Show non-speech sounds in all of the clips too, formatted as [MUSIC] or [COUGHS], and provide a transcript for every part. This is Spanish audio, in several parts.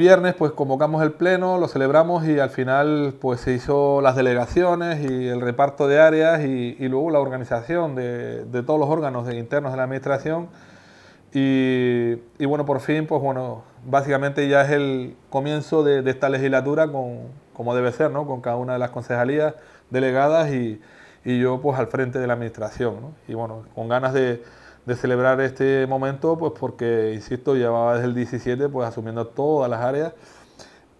viernes pues convocamos el pleno, lo celebramos y al final pues se hizo las delegaciones y el reparto de áreas y, luego la organización de, todos los órganos internos de la administración y, bueno, por fin pues bueno, básicamente ya es el comienzo de, esta legislatura con, como debe ser, ¿no? Con cada una de las concejalías delegadas y, yo pues al frente de la administración, Y bueno, con ganas de de celebrar este momento, pues porque, insisto, llevaba desde el 17 pues asumiendo todas las áreas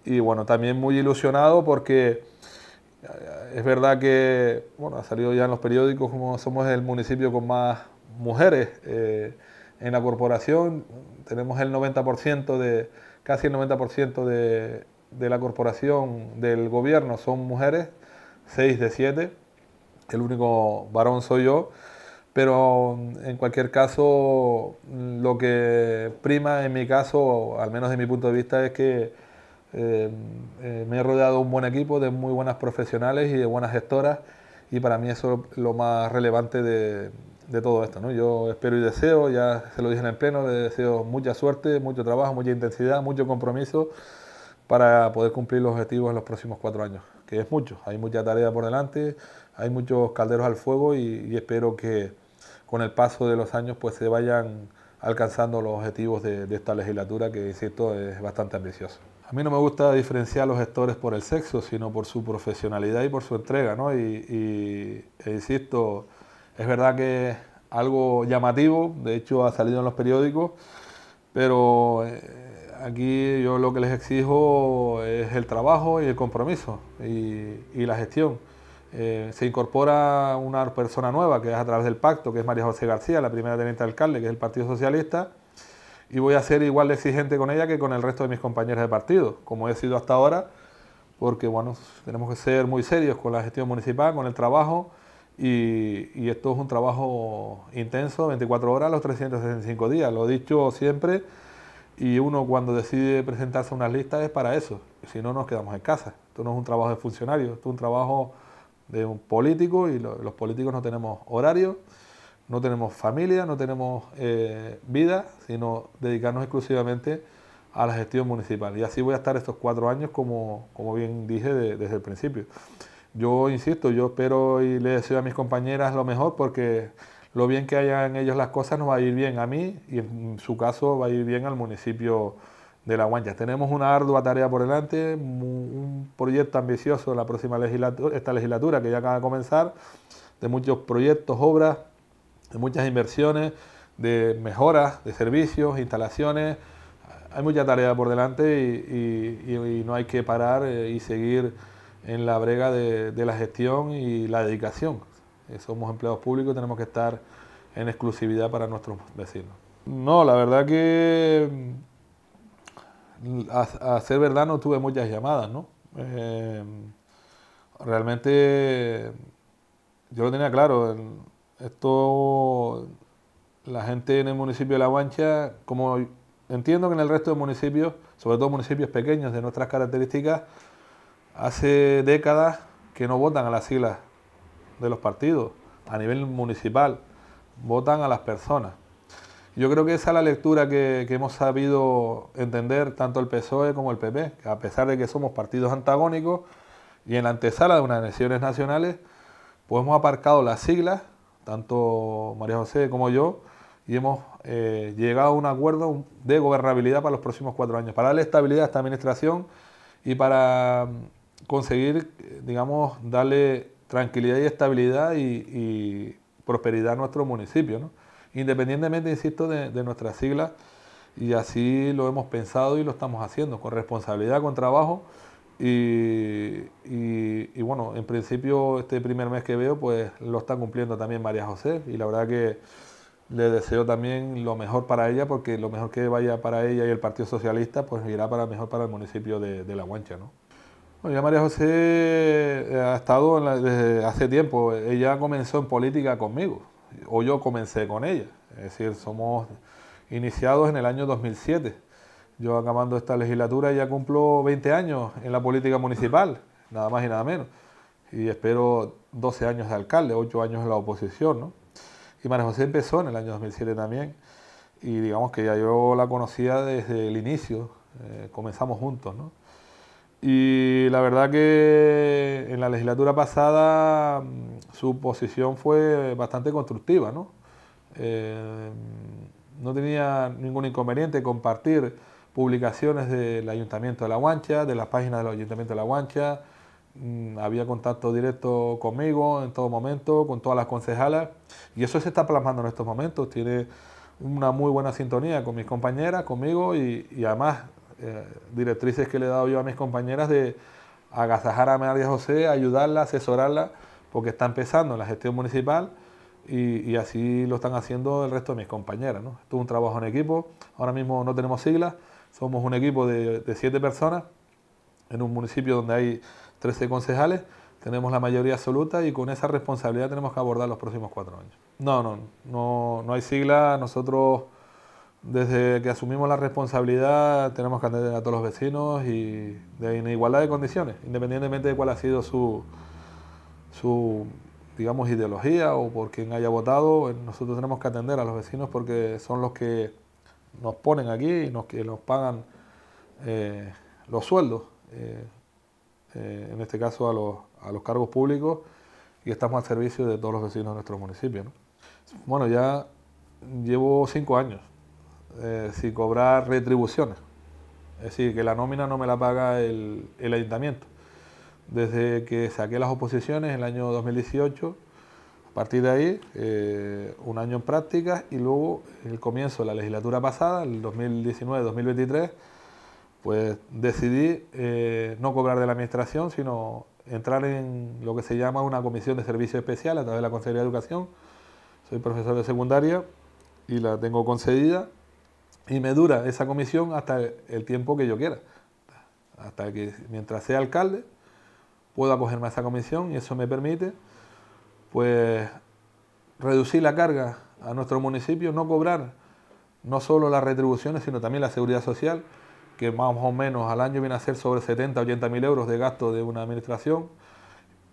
y bueno, también muy ilusionado porque eh, es verdad que, bueno, ha salido ya en los periódicos como somos el municipio con más mujeres eh, en la corporación, tenemos el 90% de, casi el 90% de, de la corporación, del gobierno son mujeres, 6 de 7, el único varón soy yo. Pero mm, en cualquier caso, mm, lo que prima en mi caso, al menos de mi punto de vista, es que em, eh, me he rodeado un buen equipo, de muy buenas profesionales y de buenas gestoras, y para mí eso es lo más relevante de, todo esto. Yo espero y deseo, ya se lo dije en el pleno, le deseo mucha suerte, mucho trabajo, mucha intensidad, mucho compromiso para poder cumplir los objetivos en los próximos cuatro años, que es mucho, hay mucha tarea por delante hay muchos calderos al fuego y, espero que con el paso de los años pues se vayan alcanzando los objetivos de, esta legislatura que, insisto, es bastante ambicioso. A mí no me gusta diferenciar a los gestores por el sexo, sino por su profesionalidad y por su entrega, Y, e insisto, es verdad que es algo llamativo, de hecho ha salido en los periódicos, pero eh, aquí yo lo que les exijo es el trabajo y el compromiso y la gestión. Eh, se incorpora una persona nueva que es a través del pacto, que es María José García, la primera teniente alcalde, que es el Partido Socialista, y voy a ser igual de exigente con ella que con el resto de mis compañeros de partido, como he sido hasta ahora, porque bueno, tenemos que ser muy serios con la gestión municipal, con el trabajo, y, esto es un trabajo intenso, 24 horas, los 365 días, lo he dicho siempre, y uno cuando decide presentarse a unas listas es para eso, si no nos quedamos en casa, esto no es un trabajo de funcionario, esto es un trabajo de un político y los políticos no tenemos horario, no tenemos familia, no tenemos eh, vida, sino dedicarnos exclusivamente a la gestión municipal. Y así voy a estar estos cuatro años, como, como bien dije desde el principio. Yo insisto, yo espero y le deseo a mis compañeras lo mejor porque lo bien que hayan ellos las cosas nos va a ir bien a mí y en su caso va a ir bien al municipio de la guancha. Tenemos una ardua tarea por delante, un proyecto ambicioso en la próxima legislatura, esta legislatura que ya acaba de comenzar, de muchos proyectos, obras, de muchas inversiones, de mejoras, de servicios, instalaciones. Hay mucha tarea por delante y, no hay que parar eh, y seguir en la brega de, de la gestión y la dedicación. Eh, somos empleados públicos y tenemos que estar en exclusividad para nuestros vecinos. No, la verdad que a, ser verdad no tuve muchas llamadas, ¿no? Eh, realmente yo lo tenía claro. esto, la gente en el municipio de La Guancha, como entiendo que en el resto de municipios, sobre todo municipios pequeños de nuestras características, hace décadas que no votan a las siglas de los partidos a nivel municipal, votan a las personas. Yo creo que esa es la lectura que, hemos sabido entender tanto el PSOE como el PP, que a pesar de que somos partidos antagónicos y en la antesala de unas elecciones nacionales, pues hemos aparcado las siglas, tanto María José como yo, y hemos eh, llegado a un acuerdo de gobernabilidad para los próximos cuatro años, para darle estabilidad a esta administración y para mm, conseguir, digamos, darle tranquilidad y estabilidad y, prosperidad a nuestro municipio. ¿no? independientemente, insisto, de, de nuestras siglas, y así lo hemos pensado y lo estamos haciendo, con responsabilidad, con trabajo, y, bueno, en principio este primer mes que veo, pues lo está cumpliendo también María José y la verdad que le deseo también lo mejor para ella, porque lo mejor que vaya para ella y el Partido Socialista, pues irá para mejor para el municipio de, La Guancha. ¿no? Bueno, ya María José eh, ha estado desde hace tiempo, ella comenzó en política conmigo, o yo comencé con ella. Es decir, somos iniciados en el año 2007. Yo acabando esta legislatura ya cumplo 20 años en la política municipal, nada más y nada menos. Y espero 12 años de alcalde, 8 años en la oposición. ¿no? Y María José empezó en el año 2007 también. Y digamos que ya yo la conocía desde el inicio, eh, comenzamos juntos. ¿no? Y la verdad que en la legislatura pasada mm, su posición fue bastante constructiva, ¿no? Eh, no tenía ningún inconveniente compartir publicaciones del Ayuntamiento de La Guancha, de las páginas del Ayuntamiento de La Guancha. Mm, había contacto directo conmigo en todo momento, con todas las concejalas. Y eso se está plasmando en estos momentos. Tiene una muy buena sintonía con mis compañeras, conmigo y además eh, directrices que le he dado yo a mis compañeras de agasajar a María José, ayudarla, asesorarla, porque está empezando la gestión municipal y, así lo están haciendo el resto de mis compañeras. ¿no? Esto es un trabajo en equipo, ahora mismo no tenemos siglas, somos un equipo de, siete personas en un municipio donde hay 13 concejales, tenemos la mayoría absoluta y con esa responsabilidad tenemos que abordar los próximos cuatro años. No, no, no, no hay sigla, nosotros desde que asumimos la responsabilidad tenemos que atender a todos los vecinos y de igualdad de condiciones, independientemente de cuál ha sido su, su digamos, ideología o por quien haya votado, eh, nosotros tenemos que atender a los vecinos porque son los que nos ponen aquí y nos, que nos pagan eh, los sueldos, eh, en este caso a los, cargos públicos, y estamos al servicio de todos los vecinos de nuestro municipio. Bueno, ya llevo cinco años eh, sin cobrar retribuciones. Es decir, que la nómina no me la paga el, ayuntamiento. Desde que saqué las oposiciones en el año 2018, a partir de ahí, eh, un año en prácticas y luego el comienzo de la legislatura pasada, el 2019-2023, pues decidí eh, no cobrar de la administración, sino entrar en lo que se llama una comisión de servicio especial a través de la Consejería de Educación. Soy profesor de secundaria y la tengo concedida y me dura esa comisión hasta el tiempo que yo quiera. Hasta que mientras sea alcalde pueda cogerme esa comisión y eso me permite pues reducir la carga a nuestro municipio, no cobrar no solo las retribuciones, sino también la seguridad social, que más o menos al año viene a ser sobre 70, 80 mil euros de gasto de una administración.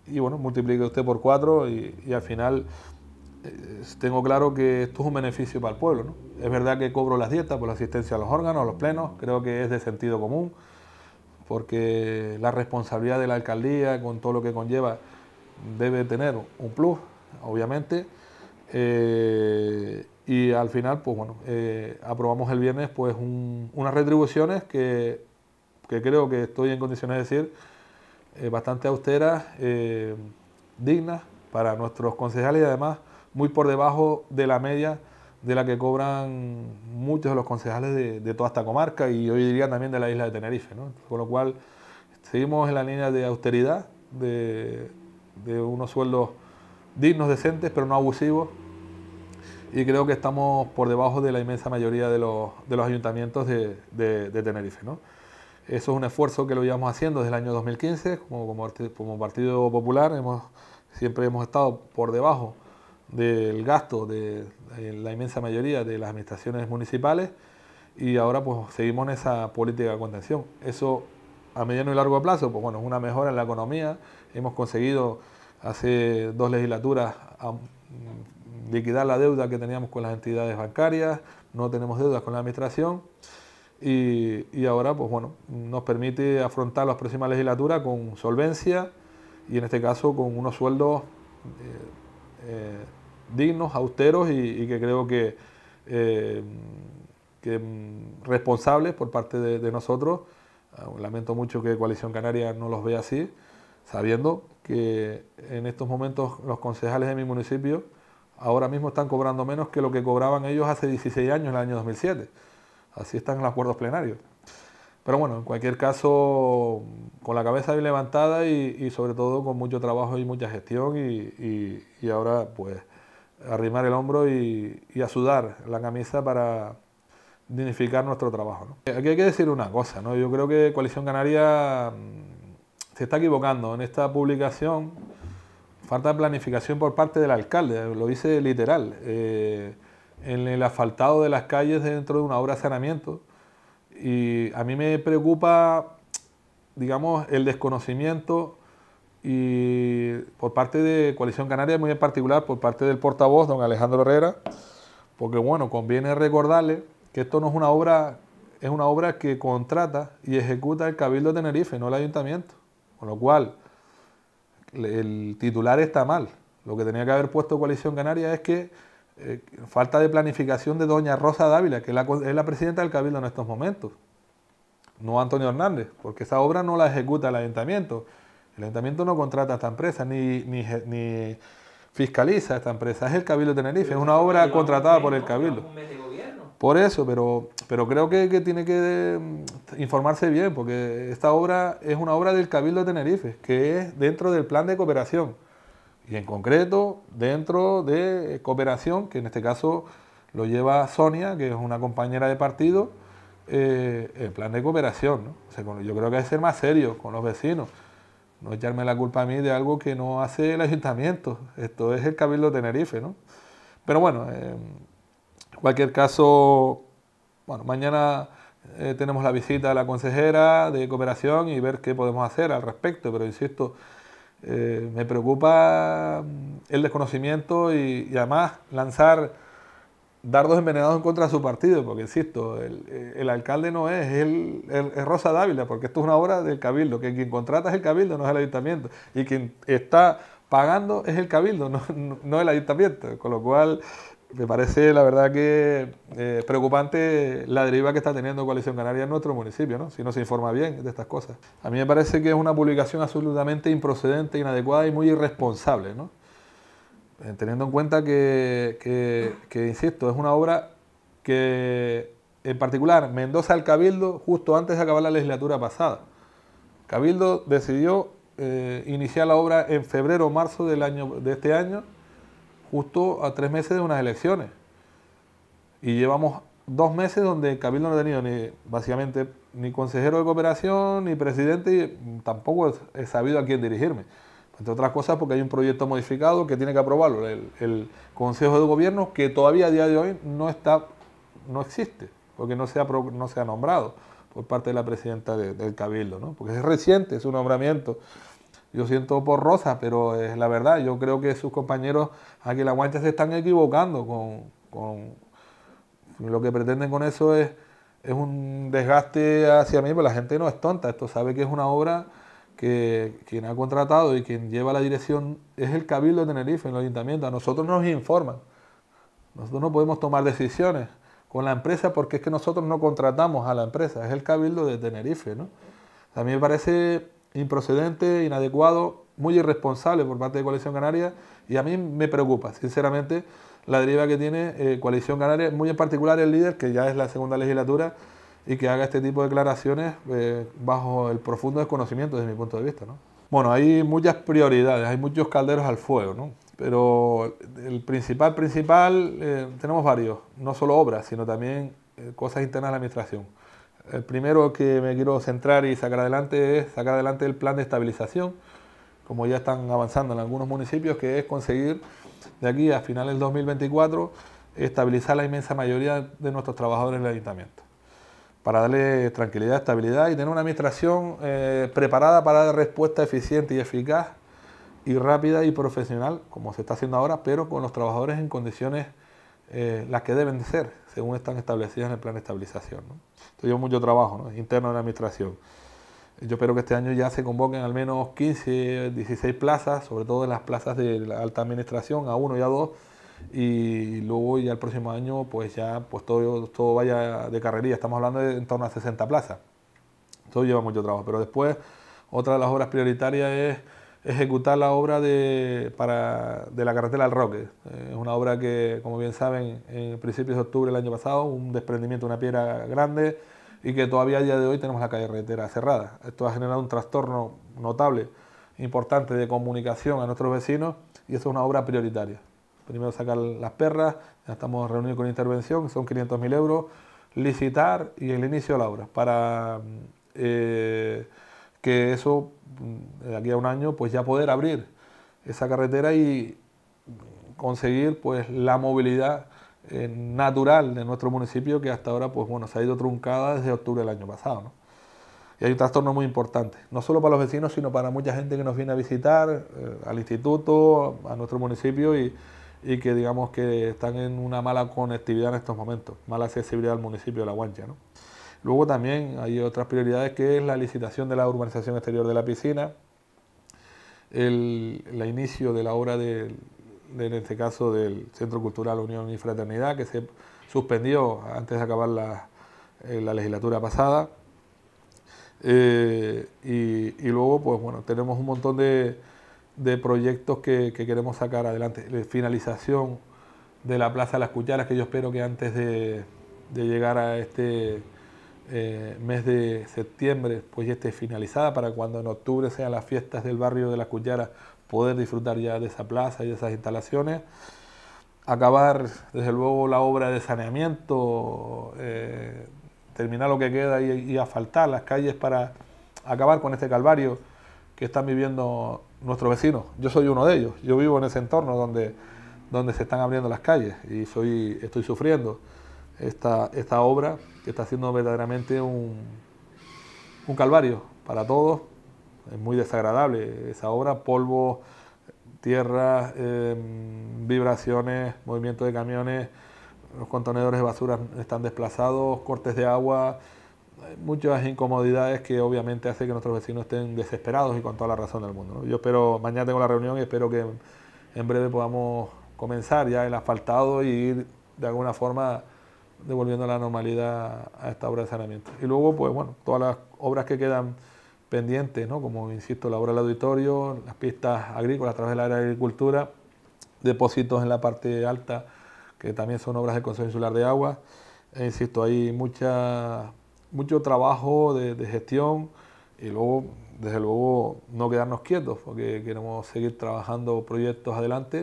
Y bueno, multiplique usted por cuatro y, y al final tengo claro que esto es un beneficio para el pueblo. Es verdad que cobro las dietas por la asistencia a los órganos, a los plenos, creo que es de sentido común, porque la responsabilidad de la alcaldía, con todo lo que conlleva, debe tener un plus, obviamente. Eh, y al final, pues bueno, eh, aprobamos el viernes pues unas retribuciones que, creo que estoy en condiciones de decir eh, bastante austeras, dignas para nuestros concejales y además muy por debajo de la media de la que cobran muchos de los concejales de, toda esta comarca y hoy diría también de la isla de Tenerife. Con lo cual, seguimos en la línea de austeridad, de, unos sueldos dignos, decentes, pero no abusivos. Y creo que estamos por debajo de la inmensa mayoría de los, ayuntamientos de, Tenerife. Eso es un esfuerzo que lo llevamos haciendo desde el año 2015, como, como Partido Popular, hemos, siempre hemos estado por debajo del gasto de la inmensa mayoría de las administraciones municipales y ahora pues seguimos en esa política de contención. Eso a mediano y largo plazo, pues bueno, es una mejora en la economía. Hemos conseguido hace dos legislaturas liquidar la deuda que teníamos con las entidades bancarias, no tenemos deudas con la administración y, ahora pues bueno, nos permite afrontar las próximas legislaturas con solvencia y en este caso con unos sueldos eh, eh, dignos, austeros y, que creo eh, que, responsables por parte de, nosotros. Ah, lamento mucho que Coalición Canaria no los vea así, sabiendo que en estos momentos los concejales de mi municipio ahora mismo están cobrando menos que lo que cobraban ellos hace 16 años, en el año 2007. Así están los acuerdos plenarios. Pero bueno, en cualquier caso, con la cabeza bien levantada y, sobre todo con mucho trabajo y mucha gestión y ahora pues arrimar el hombro y, y a sudar la camisa para dignificar nuestro trabajo. Eh, aquí hay que decir una cosa, ¿no? yo creo que Coalición Canaria mm, se está equivocando en esta publicación, falta planificación por parte del alcalde, lo hice literal, eh, en el asfaltado de las calles dentro de una obra de saneamiento y a mí me preocupa, digamos, el desconocimiento y por parte de Coalición Canaria, muy en particular por parte del portavoz, don Alejandro Herrera, porque bueno, conviene recordarle que esto no es una obra, es una obra que contrata y ejecuta el Cabildo de Tenerife, no el Ayuntamiento, con lo cual el titular está mal. Lo que tenía que haber puesto Coalición Canaria es que eh, falta de planificación de doña Rosa Dávila, que es la presidenta del Cabildo en estos momentos, no Antonio Hernández, porque esa obra no la ejecuta el Ayuntamiento. El ayuntamiento no contrata a esta empresa, ni, ni, fiscaliza a esta empresa. Es el Cabildo de Tenerife, es una obra contratada por el Cabildo. Por eso, pero, pero creo que, tiene que mm, informarse bien, porque esta obra es una obra del Cabildo de Tenerife, que es dentro del plan de cooperación. Y en concreto, dentro de cooperación, que en este caso lo lleva Sonia, que es una compañera de partido, el eh, plan de cooperación. yo creo que hay que ser más serio con los vecinos no echarme la culpa a mí de algo que no hace el ayuntamiento. Esto es el Cabildo de Tenerife, ¿no? Pero bueno, eh, en cualquier caso, bueno, mañana eh, tenemos la visita de la consejera de cooperación y ver qué podemos hacer al respecto, pero insisto, eh, me preocupa mm, el desconocimiento y además lanzar dardos envenenados en contra de su partido, porque insisto, el, alcalde no es, es, el, Rosa Dávila, porque esto es una obra del cabildo, que quien contrata es el cabildo, no es el ayuntamiento, y quien está pagando es el cabildo, no, no el ayuntamiento, con lo cual me parece la verdad que eh, preocupante la deriva que está teniendo Coalición Canaria en nuestro municipio, ¿no? si no se informa bien de estas cosas. A mí me parece que es una publicación absolutamente improcedente, inadecuada y muy irresponsable. ¿no? Eh, teniendo en cuenta que, insisto, es una obra que en particular Mendoza al Cabildo, justo antes de acabar la legislatura pasada, Cabildo decidió eh, iniciar la obra en febrero o marzo del año, de este año, justo a tres meses de unas elecciones. Y llevamos dos meses donde Cabildo no ha tenido ni, básicamente, ni consejero de cooperación, ni presidente, y tampoco he sabido a quién dirigirme. Entre otras cosas porque hay un proyecto modificado que tiene que aprobarlo el, Consejo de Gobierno que todavía a día de hoy no, está, no existe, porque no se ha, no se ha nombrado por parte de la presidenta del Cabildo, ¿no? porque es reciente es nombramiento. Yo siento por Rosa, pero es la verdad, yo creo que sus compañeros aquí en La Guancha se están equivocando con, lo que pretenden con eso es, es un desgaste hacia mí, pero la gente no es tonta, esto sabe que es una obra que quien ha contratado y quien lleva la dirección es el Cabildo de Tenerife, en el ayuntamiento. A nosotros nos informan. Nosotros no podemos tomar decisiones con la empresa porque es que nosotros no contratamos a la empresa, es el Cabildo de Tenerife. ¿no? A mí me parece improcedente, inadecuado, muy irresponsable por parte de Coalición Canaria y a mí me preocupa, sinceramente, la deriva que tiene eh, Coalición Canaria, muy en particular el líder, que ya es la segunda legislatura, y que haga este tipo de declaraciones eh, bajo el profundo desconocimiento desde mi punto de vista. Bueno, hay muchas prioridades, hay muchos calderos al fuego, pero el principal, principal, eh, tenemos varios, no solo obras, sino también eh, cosas internas de la administración. El primero que me quiero centrar y sacar adelante es sacar adelante el plan de estabilización, como ya están avanzando en algunos municipios, que es conseguir de aquí a finales del 2024 estabilizar la inmensa mayoría de nuestros trabajadores en el ayuntamiento para darle tranquilidad, estabilidad y tener una administración eh, preparada para dar respuesta eficiente y eficaz y rápida y profesional, como se está haciendo ahora, pero con los trabajadores en condiciones eh, las que deben de ser, según están establecidas en el plan de estabilización. ¿no? lleva mucho trabajo interno de la administración. Yo espero que este año ya se convoquen al menos 15, 16 plazas, sobre todo en las plazas de la alta administración, a uno y a dos, y luego ya el próximo año pues ya pues todo, todo vaya de carrería, estamos hablando de en torno a 60 plazas. Todo lleva mucho trabajo, pero después otra de las obras prioritarias es ejecutar la obra de, para, de la carretera al Roque. Es una obra que, como bien saben, en principios de octubre del año pasado, un desprendimiento de una piedra grande y que todavía a día de hoy tenemos la carretera cerrada. Esto ha generado un trastorno notable, importante de comunicación a nuestros vecinos y eso es una obra prioritaria primero sacar las perras, ya estamos reunidos con intervención, son 500.000 euros, licitar y el inicio de la obra, para mm, eh, que eso, mm, de aquí a un año, pues ya poder abrir esa carretera y mm, conseguir pues la movilidad eh, natural de nuestro municipio que hasta ahora pues bueno se ha ido truncada desde octubre del año pasado y hay un trastorno muy importante no solo para los vecinos sino para mucha gente que nos viene a visitar eh, al instituto a nuestro municipio y, y que digamos que están en una mala conectividad en estos momentos, mala accesibilidad al municipio de La Guancha. ¿no? Luego también hay otras prioridades que es la licitación de la urbanización exterior de la piscina, el inicio de la obra del, de, en este caso del Centro Cultural Unión y Fraternidad, que se suspendió antes de acabar la, eh, legislatura pasada. Eh, y, luego, pues bueno, tenemos un montón de, de proyectos que, queremos sacar adelante. La eh, finalización de la Plaza de las Cucharas, que yo espero que antes de, llegar a este eh, mes de septiembre, pues esté finalizada para cuando en octubre sean las fiestas del barrio de las Cucharas, poder disfrutar ya de esa plaza y de esas instalaciones. Acabar, desde luego, la obra de saneamiento, eh, terminar lo que queda y, y asfaltar las calles para acabar con este calvario que están viviendo nuestros vecinos. Yo soy uno de ellos. Yo vivo en ese entorno donde, donde se están abriendo las calles y soy, estoy sufriendo esta, esta obra que está siendo verdaderamente un, calvario para todos. Es muy desagradable esa obra, polvo, tierra, em, vibraciones, movimiento de camiones, los contenedores de basura están desplazados, cortes de agua, muchas incomodidades que obviamente hace que nuestros vecinos estén desesperados y con toda la razón del mundo. Yo espero, mañana tengo la reunión y espero que en breve podamos comenzar ya el asfaltado y ir de alguna forma devolviendo la normalidad a esta obra de saneamiento. Y luego, pues bueno, todas las obras que quedan pendientes, como insisto, la obra del auditorio, las pistas agrícolas a través del área de agricultura, depósitos en la parte alta, que también son obras del Consejo Insular de Agua. E insisto, hay muchas mucho trabajo de, gestión y luego, desde luego, no quedarnos quietos porque queremos seguir trabajando proyectos adelante,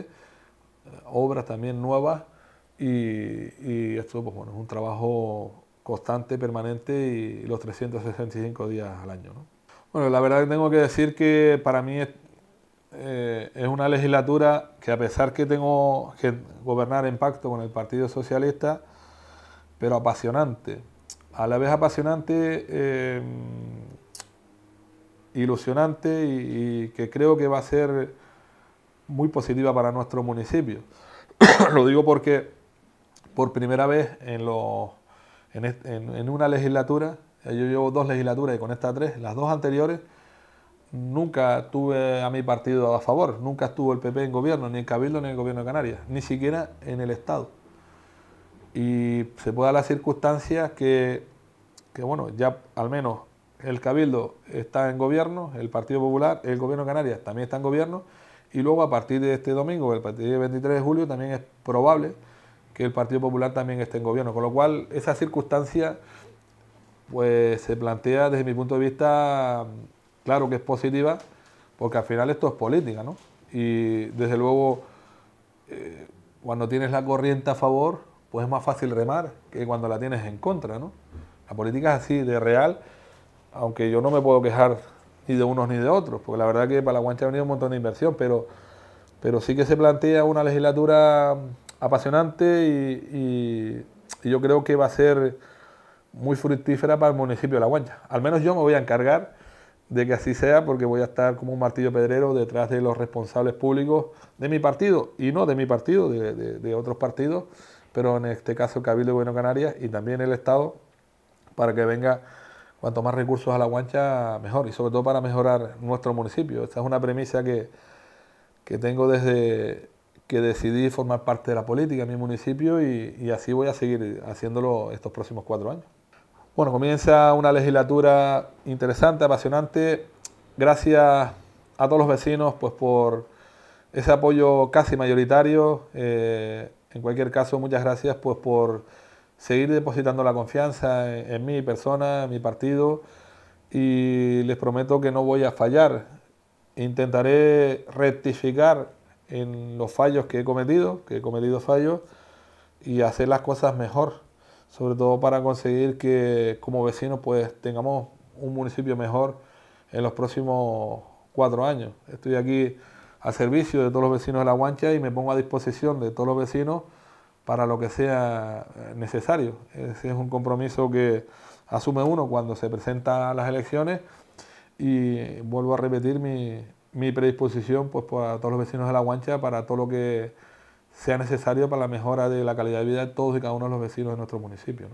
eh, obras también nuevas y, esto pues, bueno, es un trabajo constante, permanente y los 365 días al año. Bueno, la verdad que tengo que decir que para mí es, eh, es una legislatura que a pesar que tengo que gobernar en pacto con el Partido Socialista, pero apasionante, a la vez apasionante, eh, ilusionante y, que creo que va a ser muy positiva para nuestro municipio. [COUGHS] Lo digo porque por primera vez en, en una legislatura, eh, yo llevo dos legislaturas y con esta tres, las dos anteriores, nunca tuve a mi partido a favor, nunca estuvo el PP en gobierno, ni en Cabildo ni en el gobierno de Canarias, ni siquiera en el Estado y se pueda las circunstancias que, que, bueno, ya al menos el Cabildo está en gobierno, el Partido Popular, el Gobierno de Canarias también está en gobierno, y luego a partir de este domingo, el partido 23 de julio, también es probable que el Partido Popular también esté en gobierno, con lo cual esa circunstancia pues se plantea desde mi punto de vista, claro que es positiva, porque al final esto es política, ¿no? Y desde luego, eh, cuando tienes la corriente a favor, es más fácil remar que cuando la tienes en contra, La política es así de real, aunque yo no me puedo quejar ni de unos ni de otros, porque la verdad que para la guancha ha venido un montón de inversión, pero, pero sí que se plantea una legislatura apasionante y, yo creo que va a ser muy fructífera para el municipio de La Guancha. Al menos yo me voy a encargar de que así sea, porque voy a estar como un martillo pedrero detrás de los responsables públicos de mi partido, y no de mi partido, de otros partidos, pero en este caso el Cabildo y Bueno Canarias y también el Estado, para que venga cuanto más recursos a la guancha, mejor, y sobre todo para mejorar nuestro municipio. Esta es una premisa que, tengo desde que decidí formar parte de la política en mi municipio y, así voy a seguir haciéndolo estos próximos cuatro años. Bueno, comienza una legislatura interesante, apasionante. Gracias a todos los vecinos pues, por ese apoyo casi mayoritario. Eh, en cualquier caso, muchas gracias pues, por seguir depositando la confianza en, mi persona, en mi partido, y les prometo que no voy a fallar. Intentaré rectificar en los fallos que he cometido, que he cometido fallos, y hacer las cosas mejor, sobre todo para conseguir que como vecinos pues tengamos un municipio mejor en los próximos cuatro años. Estoy aquí a servicio de todos los vecinos de La Guancha y me pongo a disposición de todos los vecinos para lo que sea eh, necesario. Ese es un compromiso que asume uno cuando se presenta a las elecciones y vuelvo a repetir mi, predisposición pues, para pues, todos los vecinos de La Guancha para todo lo que sea necesario para la mejora de la calidad de vida de todos y cada uno de los vecinos de nuestro municipio.